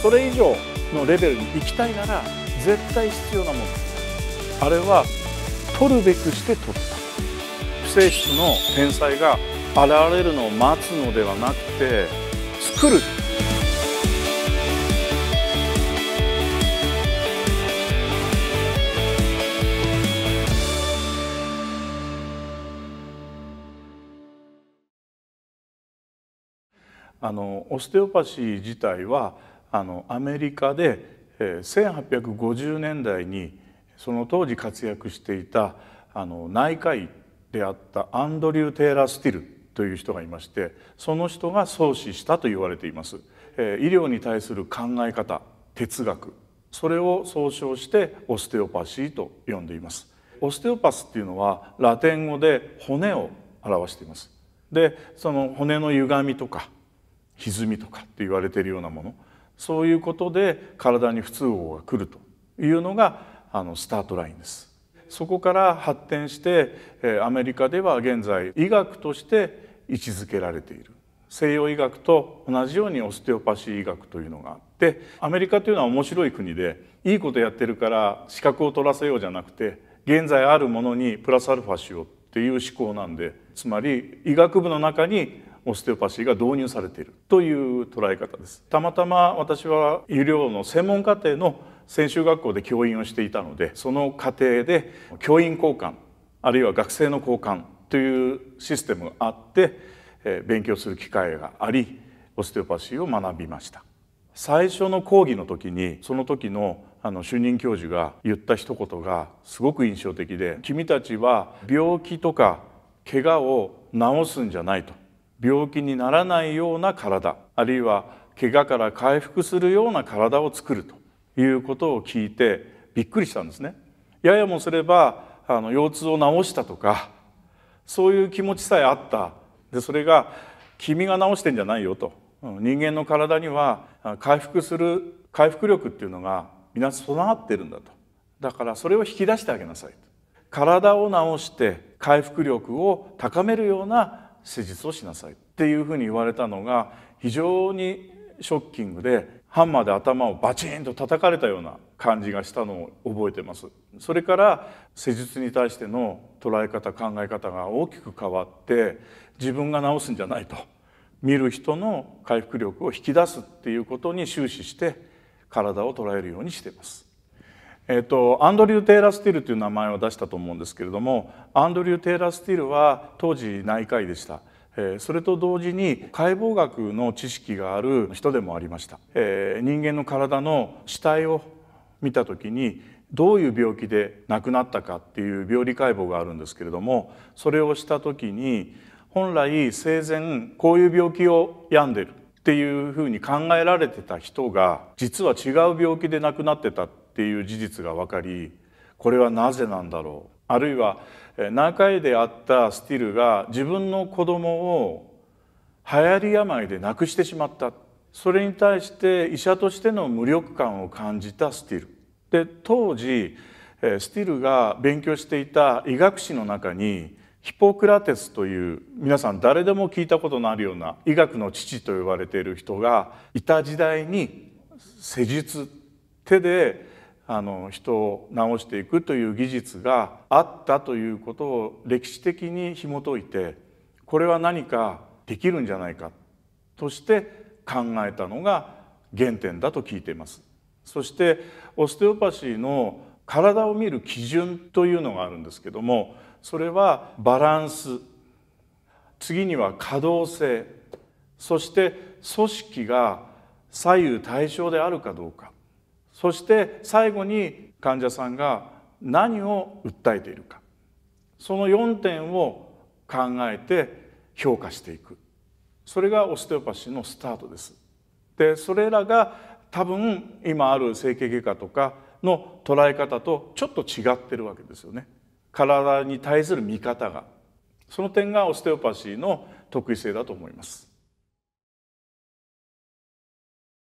それ以上のレベルに行きたいなら絶対必要なものあれは取るべくして取った不正室の天才が現れるのを待つのではなくて作るあのオステオパシー自体はあのアメリカで1850年代にその当時活躍していたあの内科医であったアンドリュー・テイラー・スティルという人がいましてその人が創始したと言われています。医療に対する考え方哲学それを総称してオステオパシーと呼んでいますオステオパスっていうのはラテン語で骨を表していますでその骨の歪みとか歪みとかって言われているようなものそういうことで体に不都合が来るというのがあのスタートラインです。そこから発展してアメリカでは現在医学として位置づけられている西洋医学と同じようにオステオパシー医学というのがあってアメリカというのは面白い国でいいことやってるから資格を取らせようじゃなくて現在あるものにプラスアルファしようっていう思考なんでつまり医学部の中にオステオパシーが導入されているという捉え方です。たまたま私は医療の専門課程の専修学校で教員をしていたのでその過程で教員交換あるいは学生の交換というシステムがあって勉強する機会がありオステオパシーを学びました最初の講義の時にその時のあの主任教授が言った一言がすごく印象的で「君たちは病気とか怪我を治すんじゃない」と病気にならないような体あるいは怪我から回復するような体を作るということを聞いてびっくりしたんですね。ややもすればあの腰痛を治したとかそういう気持ちさえあったでそれが君が治してんじゃないよと人間の体には回復する回復力っていうのが皆備わってるんだとだからそれを引き出してあげなさい体を治して回復力を高めるような施術をしなさいっていうふうに言われたのが非常にショッキングでハンマーで頭をバチンと叩かれたような感じがしたのを覚えてますそれから施術に対しての捉え方考え方が大きく変わって自分が治すんじゃないと見る人の回復力を引き出すっていうことに終始して体を捉えるようにしていますえっと、アンドリュー・テイラー・スティルという名前を出したと思うんですけれどもアンドリュー・テイラー・スティルは当時内科医でした。それと同時に解剖学の知識がある人でもありました。人間の体の死体を見た時にどういう病気で亡くなったかっていう病理解剖があるんですけれどもそれをした時に本来生前こういう病気を病んでるっていうふうに考えられてた人が実は違う病気で亡くなってたっっていう事実が分かりこれはなぜなんだろうあるいは仲居であったスティルが自分の子供を流行り病で亡くしてしまったそれに対して医者としての無力感を感じたスティルで当時スティルが勉強していた医学史の中にヒポクラテスという皆さん誰でも聞いたことのあるような医学の父と呼ばれている人がいた時代に施術手であの人を治していくという技術があったということを歴史的に紐解いてこれは何かできるんじゃないかとして考えたのが原点だと聞いています。そしてオステオパシーの体を見る基準というのがあるんですけどもそれはバランス次には可動性そして組織が左右対称であるかどうかそして最後に患者さんが何を訴えているかその4点を考えて評価していくそれがオステオパシーのスタートです。でそれらが多分今ある整形外科とかの捉え方とちょっと違ってるわけですよね。体に対する見方がその点がオステオパシーの特異性だと思います。